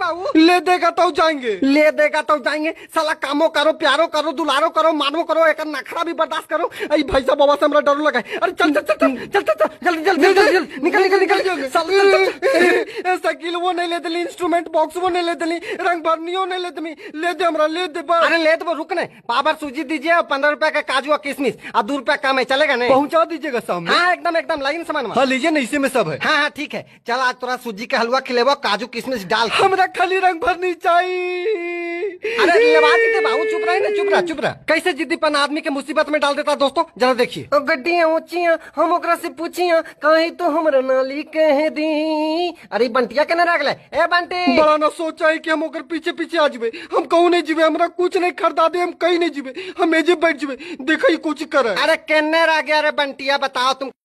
बाबू ले देगा तो जाएंगे ले देगा तो जाएंगे साला कामो करो प्यारो करो दुलारो करो मानो करो एक नखरा भी बर्दाश्त करो अरे भाई साहब बाबा से हमारा डर लगा अरे चल चल चल चल चल चल जल्दी जल्दी जल्दी निकल निकल निकल साला शकील वो नहीं ले दिली इंस्ट्रूमेंट बॉक्स वो नहीं ले दिली रंग भरनियो नहीं ले दिली ले दे हमारा ले दे अरे ले दे तो रुक नहीं बाबर सूजी दीजिए और पंद्रह रुपया का काजू और किशमिश और दो रुपया कम है चलेगा नहीं पहुंचा दीजिएगा सब हाँ एकदम एकदम लाइन सामान हाँ, लीजिए ना इसी में सब है हाँ हाँ ठीक है चल आज तोरा सूजी का हलवा खिलेवा काजू किशमिश डाल हमारा खाली रंग भरनी चाहिए अरे बाबू चुप रहा है ना चुप रहा चुप रहा कैसे जिद्दीपन आदमी के मुसीबत में डाल देता दोस्तों जरा देखिए गड्डिया ऊंचिया हम ओकरा से पूछिया कहीं तो हमरा नाली कह दी अरे बंटिया के ना रख ले ए बंटी बड़ा ना सोचा है की हम ओकर पीछे पीछे आ जीवे हम कहूँ नहीं जीवे हमारा कुछ नहीं खरीदा दे हम कहीं नहीं जीवे हम एजे बैठ जीवे देखा कुछ कर अरे कहने रह गया अरे बंटिया बताओ तुम